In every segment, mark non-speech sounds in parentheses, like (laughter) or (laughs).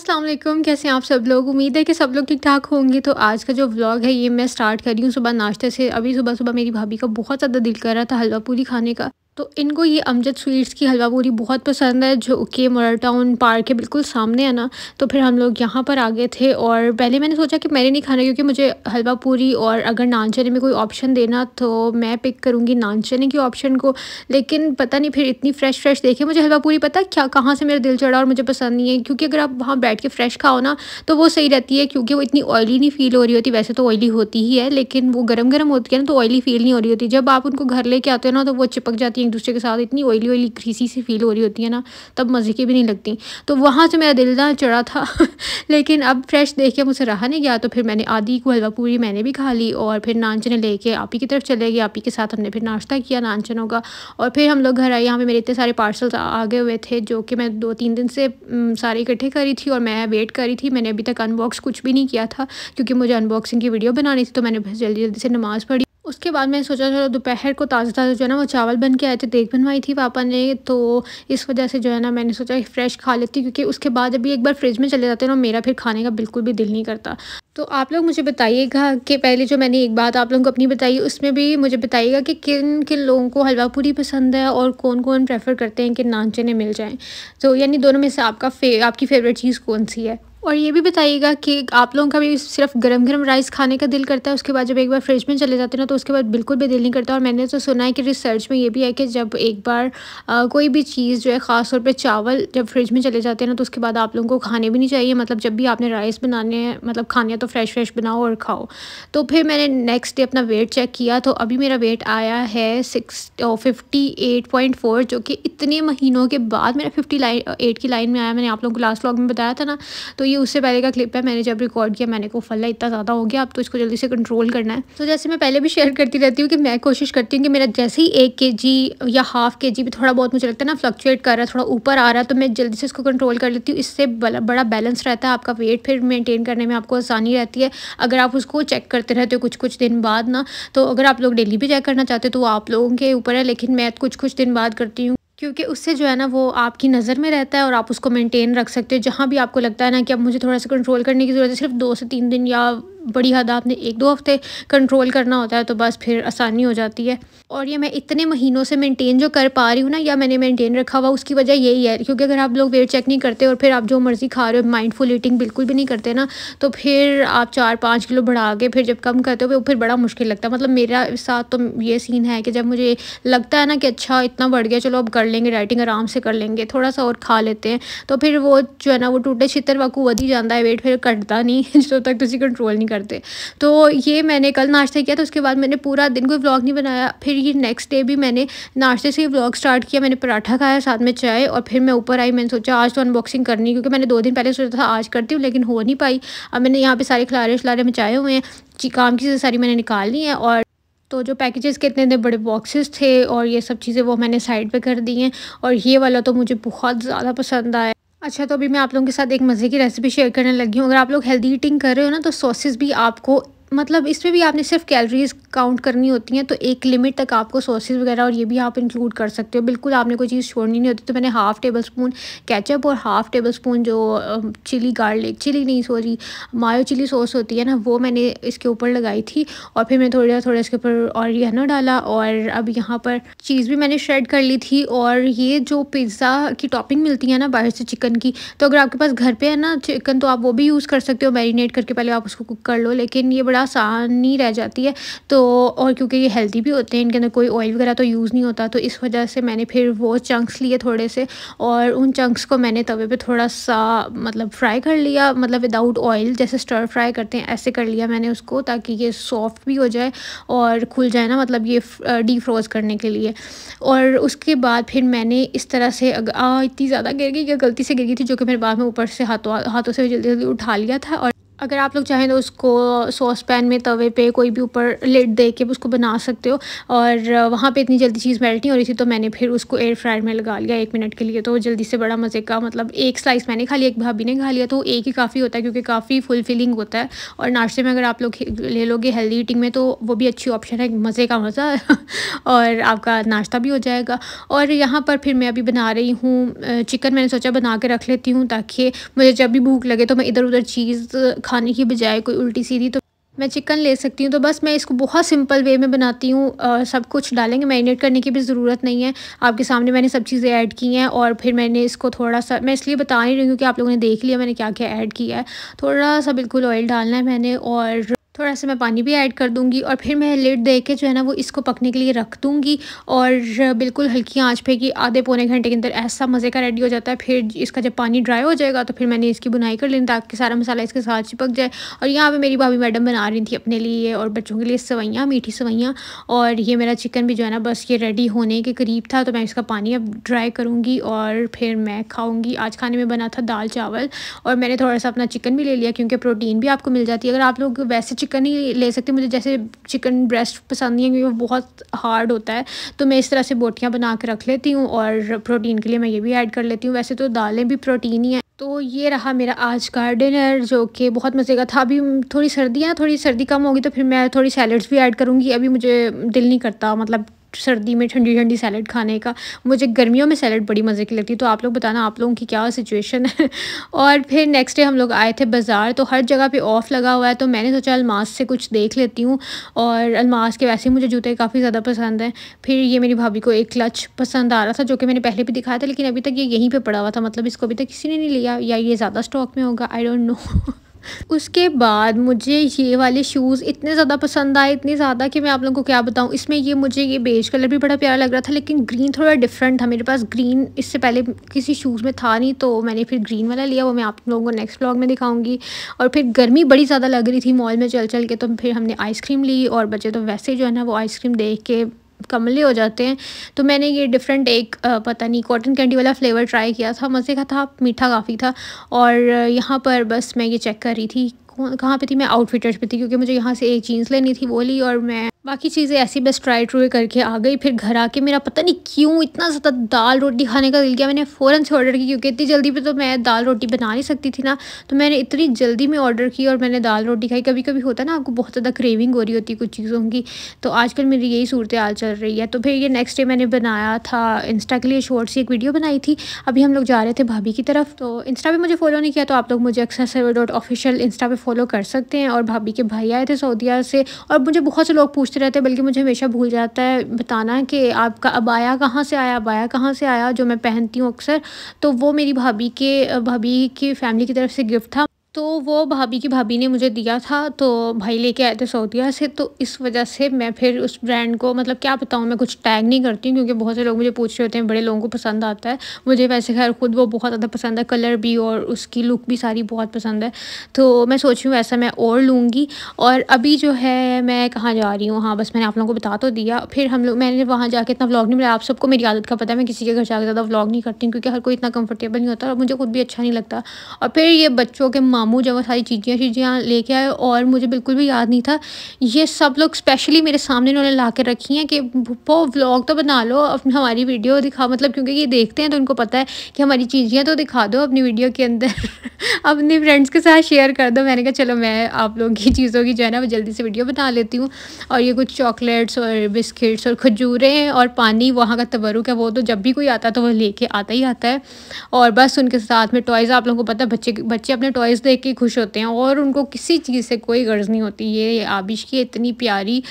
अस्सलाम वालेकुम कैसे हैं आप सब लोग उम्मीद है कि सब लोग ठीक ठाक होंगे तो आज का जो व्लॉग है ये मैं स्टार्ट कर रही हूँ सुबह नाश्ते से अभी सुबह सुबह मेरी भाभी का बहुत ज़्यादा दिल कर रहा था हलवा पूरी खाने का तो इनको ये अमजद स्वीट्स की हलवा पूरी बहुत पसंद है जो कि मोरल टाउन पार्क के बिल्कुल सामने है ना तो फिर हम लोग यहाँ पर आ गए थे और पहले मैंने सोचा कि मैंने नहीं खाना क्योंकि मुझे हलवा पूरी और अगर नान चने में कोई ऑप्शन देना तो मैं पिक करूँगी नान चने के ऑप्शन को लेकिन पता नहीं फिर इतनी फ्रेश फ्रेश देखे मुझे हलवा पूरी पता क्या कहाँ से मेरा दिल चढ़ा और मुझे पसंद नहीं है क्योंकि अगर आप वहाँ बैठ के फ्रेश खाओ ना तो वो सही रहती है क्योंकि वो इतनी ऑयली नहीं फील हो रही होती वैसे तो ऑयली होती ही है लेकिन वो गर्म गर्म होती है ना तो ऑयली फील नहीं हो रही होती जब आप उनको घर लेके आते हो ना तो वो चिपक जाती है एक दूसरे के साथ इतनी ऑयली ऑयली ग्रीसी सी फील हो रही होती है ना तब मज़े की भी नहीं लगती तो वहाँ से मेरा दिल ना चढ़ा था (laughs) लेकिन अब फ्रेश देख के मुझसे रहा नहीं गया तो फिर मैंने आधी को हलवा पूरी मैंने भी खा ली और फिर नानचने लेके ही की तरफ चले गए ही के साथ हमने फिर नाश्ता किया नानचनों का और फिर हम लोग घर आए यहाँ पर मेरे इतने सारे पार्सल्स आ गए हुए थे जो कि मैं दो तीन दिन से सारे इकट्ठे करी थी और मैं वेट करी थी मैंने अभी तक अनबॉक्स कुछ भी नहीं किया था क्योंकि मुझे अनबॉक्सिंग की वीडियो बनानी थी तो मैंने बस जल्दी जल्दी से नमाज़ पढ़ी उसके बाद मैंने सोचा चलो दोपहर को ताज़ा ताज़ा जो है ना वो चावल बन के आए थे देख बनवाई थी पापा ने तो इस वजह से जो है ना मैंने सोचा फ्रेश खा लेती क्योंकि उसके बाद अभी एक बार फ्रिज में चले जाते हैं ना मेरा फिर खाने का बिल्कुल भी दिल नहीं करता तो आप लोग मुझे बताइएगा कि पहले जो मैंने एक बात आप लोगों को अपनी बताई उसमें भी मुझे बताइएगा कि किन किन लोगों को हलवा पूरी पसंद है और कौन कौन प्रेफर करते हैं कि नानचने मिल जाएँ तो यानी दोनों में से आपका फे आपकी फेवरेट चीज़ कौन सी है और ये भी बताइएगा कि आप लोगों का भी सिर्फ गरम गरम राइस खाने का दिल करता है उसके बाद जब एक बार फ्रिज में चले जाते हैं ना तो उसके बाद बिल्कुल भी दिल नहीं करता और मैंने तो सुना है कि रिसर्च में ये भी है कि जब एक बार आ, कोई भी चीज़ जो है ख़ास तौर पे चावल जब फ्रिज में चले जाते हैं ना तो उसके बाद आप लोगों को खाने भी नहीं चाहिए मतलब जब भी आपने राइस बनाने हैं मतलब खाने तो फ्रेश फ्रेश बनाओ और खाओ तो फिर मैंने नेक्स्ट डे अपना वेट चेक किया तो अभी मेरा वेट आया है six fifty eight point four जो कि इतने महीनों के बाद मेरा फिफ्टी लाइन एट की लाइन में आया मैंने आप लोगों को लास्ट व्लॉग में बताया था ना तो ये उससे पहले का क्लिप है मैंने जब रिकॉर्ड किया मैंने को फल्ला इतना ज़्यादा हो गया अब तो इसको जल्दी से कंट्रोल करना है तो जैसे मैं पहले भी शेयर करती रहती हूँ कि मैं कोशिश करती हूँ कि मेरा जैसे ही एक के जी या हाफ के जी भी थोड़ा बहुत मुझे लगता है ना फ्लक्चुएट कर रहा है थोड़ा ऊपर आ रहा है तो मैं जल्दी से इसको कंट्रोल कर लेती हूँ इससे बड़ा बैलेंस रहता है आपका वेट फिर मेनटेन करने में आपको आसानी रहती है अगर आप उसको चेक करते रहते हो कुछ कुछ दिन बाद ना तो अगर आप लोग डेली भी चेक करना चाहते हो तो आप लोगों के ऊपर है लेकिन मैं कुछ कुछ दिन बाद करती हूँ क्योंकि उससे जो है ना वो आपकी नज़र में रहता है और आप उसको मेंटेन रख सकते हो जहाँ भी आपको लगता है ना कि अब मुझे थोड़ा सा कंट्रोल करने की ज़रूरत है सिर्फ दो से तीन दिन या बड़ी हद आपने एक दो हफ्ते कंट्रोल करना होता है तो बस फिर आसानी हो जाती है और ये मैं इतने महीनों से मेंटेन जो कर पा रही हूँ ना या मैंने मेंटेन रखा हुआ उसकी वजह यही है क्योंकि अगर आप लोग वेट चेक नहीं करते और फिर आप जो मर्ज़ी खा रहे हो माइंडफुल ईटिंग बिल्कुल भी नहीं करते ना तो फिर आप चार पाँच किलो बढ़ा के फिर जब कम करते हो फिर बड़ा मुश्किल लगता है मतलब मेरा साथ तो ये सीन है कि जब मुझे लगता है ना कि अच्छा इतना बढ़ गया चलो अब कर लेंगे डाइटिंग आराम से कर लेंगे थोड़ा सा और खा लेते हैं तो फिर वो जो है ना वो टूटे छितर वाकू कुदी जाता है वेट फिर कटता नहीं (laughs) जो तक तुझे कंट्रोल नहीं करते तो ये मैंने कल नाश्ता किया तो उसके बाद मैंने पूरा दिन कोई व्लॉग नहीं बनाया फिर ये नेक्स्ट डे भी मैंने नाश्ते से ही व्लॉग स्टार्ट किया मैंने पराठा खाया साथ में चाय और फिर मैं ऊपर आई मैंने सोचा आज तो अनबॉक्सिंग करनी क्योंकि मैंने दो दिन पहले सोचा था आज करती हूँ लेकिन हो नहीं पाई अब मैंने यहाँ पर सारे खिलारे खिलारे मचाए हुए हैं काम की सारी मैंने निकाल ली है और तो जो पैकेजेस के इतने इतने बड़े बॉक्सेस थे और ये सब चीज़ें वो मैंने साइड पे कर दी हैं और ये वाला तो मुझे बहुत ज़्यादा पसंद आया अच्छा तो अभी मैं आप लोगों के साथ एक मज़े की रेसिपी शेयर करने लगी हूँ अगर आप लोग हेल्दी ईटिंग कर रहे हो ना तो सॉसेस भी आपको मतलब इसमें भी आपने सिर्फ कैलोरीज काउंट करनी होती हैं तो एक लिमिट तक आपको सॉसेज वगैरह और ये भी आप इंक्लूड कर सकते हो बिल्कुल आपने कोई चीज़ छोड़नी नहीं होती तो मैंने हाफ़ टेबल स्पून कैचअप और हाफ़ टेबल स्पून जो चिली गार्लिक चिली नहीं सॉरी मायो चिली सॉस होती है ना वो मैंने इसके ऊपर लगाई थी और फिर मैंने थोड़ा थोड़ा इसके ऊपर और डाला और अब यहाँ पर चीज़ भी मैंने श्रेड कर ली थी और ये जो पिज़्ज़ा की टॉपिंग मिलती है ना बाहर से चिकन की तो अगर आपके पास घर पर है ना चिकन तो आप वो भी यूज़ कर सकते हो मैरिनेट करके पहले आप उसको कुक कर लो लेकिन ये बड़ा आसानी रह जाती है तो और क्योंकि ये हेल्दी भी होते हैं इनके अंदर कोई ऑयल वगैरह तो यूज़ नहीं होता तो इस वजह से मैंने फिर वो चंक्स लिए थोड़े से और उन चंक्स को मैंने तवे पे थोड़ा सा मतलब फ्राई कर लिया मतलब विदाउट ऑयल जैसे स्टर फ्राई करते हैं ऐसे कर लिया मैंने उसको ताकि ये सॉफ्ट भी हो जाए और खुल जाए ना मतलब ये डी फ्रोज़ करने के लिए और उसके बाद फिर मैंने इस तरह से आ, इतनी ज़्यादा गिर गई कि गलती से गिर गई थी जो कि मेरे बाद में ऊपर से हाथों हाथों से जल्दी जल्दी उठा लिया था और अगर आप लोग चाहें तो उसको सॉस पैन में तवे पे कोई भी ऊपर लेट दे के उसको बना सकते हो और वहाँ पे इतनी जल्दी चीज़ मेल्ट नहीं हो रही थी तो मैंने फिर उसको एयर फ्रायर में लगा लिया एक मिनट के लिए तो जल्दी से बड़ा मज़े का मतलब एक स्लाइस मैंने खा लिया एक भाभी ने खा लिया तो एक ही काफ़ी होता है क्योंकि काफ़ी फुलफिलिंग होता है और नाश्ते में अगर आप लोग ले लोगे हेल्दी ईटिंग में तो वो भी अच्छी ऑप्शन है मज़े का मज़ा (laughs) और आपका नाश्ता भी हो जाएगा और यहाँ पर फिर मैं अभी बना रही हूँ चिकन मैंने सोचा बना के रख लेती हूँ ताकि मुझे जब भी भूख लगे तो मैं इधर उधर चीज़ खाने की बजाय कोई उल्टी सीधी तो मैं चिकन ले सकती हूँ तो बस मैं इसको बहुत सिंपल वे में बनाती हूँ सब कुछ डालेंगे मैरिनेट करने की भी ज़रूरत नहीं है आपके सामने मैंने सब चीज़ें ऐड की हैं और फिर मैंने इसको थोड़ा सा मैं इसलिए बता नहीं रही हूँ कि आप लोगों ने देख लिया मैंने क्या क्या ऐड किया है थोड़ा सा बिल्कुल ऑयल डालना है मैंने और थोड़ा सा मैं पानी भी ऐड कर दूँगी और फिर मैं लेट दे के जो है ना वो इसको पकने के लिए रख दूँगी और बिल्कुल हल्की आँच पे कि आधे पौने घंटे के अंदर ऐसा मज़े का रेडी हो जाता है फिर इसका जब पानी ड्राई हो जाएगा तो फिर मैंने इसकी बुनाई कर लेनी ताकि सारा मसाला इसके साथ चिपक जाए और यहाँ पर मेरी भाभी मैडम बना रही थी अपने लिए और बच्चों के लिए सवैयाँ मीठी सवैयाँ और ये मेरा चिकन भी जो है ना बस ये रेडी होने के करीब था तो मैं इसका पानी अब ड्राई करूँगी और फिर मैं खाऊँगी आज खाने में बना था दाल चावल और मैंने थोड़ा सा अपना चिकन भी ले लिया क्योंकि प्रोटीन भी आपको मिल जाती है अगर आप लोग वैसे चिकन चिकन ही ले सकती मुझे जैसे चिकन ब्रेस्ट पसंद नहीं है क्योंकि वो बहुत हार्ड होता है तो मैं इस तरह से बोटियाँ बना के रख लेती हूँ और प्रोटीन के लिए मैं ये भी ऐड कर लेती हूँ वैसे तो दालें भी प्रोटीन ही हैं तो ये रहा मेरा आज का डिनर जो कि बहुत मज़े का था अभी थोड़ी सर्दी है थोड़ी सर्दी कम होगी तो फिर मैं थोड़ी सैलड्स भी ऐड करूँगी अभी मुझे दिल नहीं करता मतलब सर्दी में ठंडी ठंडी सैलड खाने का मुझे गर्मियों में सैलड बड़ी मज़े की लगती तो आप लोग बताना आप लोगों की क्या सिचुएशन है (laughs) और फिर नेक्स्ट डे हम लोग आए थे बाज़ार तो हर जगह पे ऑफ़ लगा हुआ है तो मैंने सोचा अलमास से कुछ देख लेती हूँ और अलमास के वैसे ही मुझे जूते काफ़ी ज़्यादा पसंद हैं फिर ये मेरी भाभी को एक क्लच पसंद आ रहा था जो कि मैंने पहले भी दिखाया था लेकिन अभी तक ये यहीं पर पड़ा हुआ था मतलब इसको अभी तक किसी ने नहीं लिया या ये ज़्यादा स्टॉक में होगा आई डोंट नो उसके बाद मुझे ये वाले शूज़ इतने ज़्यादा पसंद आए इतने ज़्यादा कि मैं आप लोगों को क्या बताऊँ इसमें ये मुझे ये बेज कलर भी बड़ा प्यारा लग रहा था लेकिन ग्रीन थोड़ा डिफरेंट था मेरे पास ग्रीन इससे पहले किसी शूज़ में था नहीं तो मैंने फिर ग्रीन वाला लिया वो मैं आप लोगों को नेक्स्ट ब्लॉग में दिखाऊँगी और फिर गर्मी बड़ी ज़्यादा लग रही थी मॉल में चल चल के तो फिर हमने आइसक्रीम ली और बच्चे तो वैसे जो है ना वो आइसक्रीम देख के कमले हो जाते हैं तो मैंने ये डिफरेंट एक पता नहीं कॉटन कैंडी वाला फ्लेवर ट्राई किया था मज़े का था मीठा काफ़ी था और यहाँ पर बस मैं ये चेक कर रही थी कहाँ पे थी मैं आउटफिटर्स पे थी क्योंकि मुझे यहाँ से एक जीन्स लेनी थी वो ली और मैं बाकी चीज़ें ऐसी बस ट्राई ट्रू करके आ गई फिर घर आके मेरा पता नहीं क्यों इतना ज़्यादा दाल रोटी खाने का दिल किया मैंने फ़ौरन से ऑर्डर की क्योंकि इतनी जल्दी पे तो मैं दाल रोटी बना नहीं सकती थी ना तो मैंने इतनी जल्दी में ऑर्डर की और मैंने दाल रोटी खाई कभी कभी होता ना आपको बहुत ज़्यादा क्रेविंग हो रही होती कुछ चीज़ों की तो आजकल मेरी यही सूरत हाल चल रही है तो फिर ये नेक्स्ट डे मैंने बनाया था इंस्टा के लिए शॉर्ट्स एक वीडियो बनाई थी अभी हम लोग जा रहे थे भाभी की तरफ तो इंस्टा पर मुझे फॉलो नहीं किया तो आप लोग मुझे अक्सर एक्सेसर डॉट ऑफिशियल इंस्टा पर फॉलो कर सकते हैं और भाभी के भाई आए थे सऊदिया से और मुझे बहुत से लोग पूछते पूछते रहते हैं बल्कि मुझे हमेशा भूल जाता है बताना कि आपका अबाया कहाँ से आया अबाया कहाँ से आया जो मैं पहनती हूँ अक्सर तो वो मेरी भाभी के भाभी की फ़ैमिली की तरफ से गिफ्ट था तो वो भाभी की भाभी ने मुझे दिया था तो भाई लेके आए थे सऊदिया से तो इस वजह से मैं फिर उस ब्रांड को मतलब क्या बताऊँ मैं कुछ टैग नहीं करती हूँ क्योंकि बहुत से लोग मुझे पूछ रहे होते हैं बड़े लोगों को पसंद आता है मुझे वैसे खैर खुद वो बहुत ज़्यादा पसंद है कलर भी और उसकी लुक भी सारी बहुत पसंद है तो मैं सोच रही हूँ वैसा मैं और लूँगी और अभी जो है मैं कहाँ जा रही हूँ हाँ बस मैंने आप लोगों को बता तो दिया फिर हम लोग मैंने वहाँ जाकर इतना व्लॉग नहीं मिला आप सबको मेरी आदत का पता है मैं किसी के घर जाकर ज़्यादा व्लॉग नहीं करती हूँ क्योंकि हर कोई इतना कम्फर्टेबल नहीं होता और मुझे खुद भी अच्छा नहीं लगता और फिर ये बच्चों के मामू जब वो सारी चीज़ें चीज़ें लेके आए और मुझे बिल्कुल भी याद नहीं था ये सब लोग स्पेशली मेरे सामने उन्होंने ला कर रखी हैं कि वो व्लॉग तो बना लो अपनी हमारी वीडियो दिखा मतलब क्योंकि ये देखते हैं तो उनको पता है कि हमारी चीज़ें तो दिखा दो अपनी वीडियो के अंदर (laughs) अपने फ्रेंड्स के साथ शेयर कर दो मैंने कहा चलो मैं आप लोगों की चीज़ों की जो है ना वो जल्दी से वीडियो बना लेती हूँ और ये कुछ चॉकलेट्स और बिस्किट्स और खजूरें और पानी वहाँ का तबरुक है वो तो जब भी कोई आता है तो वो लेके आता ही आता है और बस उनके साथ में टॉयज़ आप लोगों को पता है बच्चे बच्चे अपने टॉयज़ देख के खुश होते हैं और उनको किसी चीज़ से कोई गर्ज नहीं होती ये आबिश की इतनी प्यारी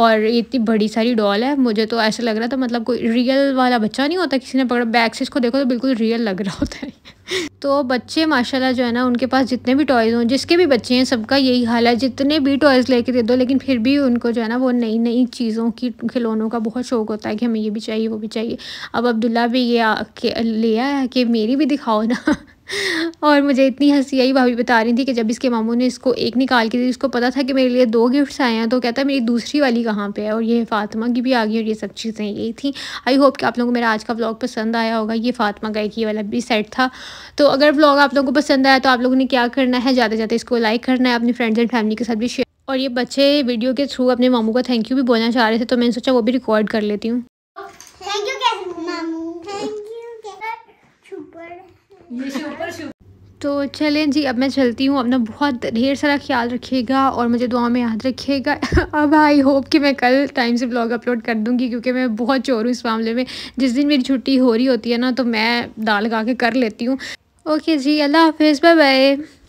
और इतनी बड़ी सारी डॉल है मुझे तो ऐसा लग रहा था मतलब कोई रियल वाला बच्चा नहीं होता किसी ने पकड़ा बैग से इसको देखो तो बिल्कुल रियल लग रहा होता है (laughs) तो बच्चे माशाल्लाह जो है ना उनके पास जितने भी टॉयज़ हों जिसके भी बच्चे हैं सबका यही हाल है जितने भी टॉयज़ लेके दे दो लेकिन फिर भी उनको जो है ना वो नई नई चीज़ों की खिलौनों का बहुत शौक होता है कि हमें ये भी चाहिए वो भी चाहिए अब अब्दुल्ला भी ये ले आया कि मेरी भी दिखाओ ना (laughs) और मुझे इतनी हंसी आई भाभी बता रही थी कि जब इसके मामू ने इसको एक निकाल के दी इसको पता था कि मेरे लिए दो गिफ्ट्स आए हैं तो कहता है मेरी दूसरी वाली कहाँ पे है और ये फातिमा की भी आ गई और ये सब चीज़ें यही थी आई होप कि आप लोगों को मेरा आज का व्लॉग पसंद आया होगा ये फातिमा का की वाला भी सेट था तो अगर व्लॉग आप लोगों को पसंद आया तो आप लोगों ने क्या करना है ज़्यादा ज़्यादा इसको लाइक करना है अपनी फ्रेंड्स एंड फैमिली के साथ भी शेयर और ये बच्चे वीडियो के थ्रू अपने मामू का थैंक यू भी बोलना चाह रहे थे तो मैंने सोचा वो भी रिकॉर्ड कर लेती हूँ तो चलें जी अब मैं चलती हूँ अपना बहुत ढेर सारा ख्याल रखिएगा और मुझे दुआ में याद रखिएगा (laughs) अब आई होप कि मैं कल टाइम से ब्लॉग अपलोड कर दूँगी क्योंकि मैं बहुत चोर हूँ इस मामले में जिस दिन मेरी छुट्टी हो रही होती है ना तो मैं दाल लगा के कर लेती हूँ ओके जी अल्लाह हाफिज़ बाय बाय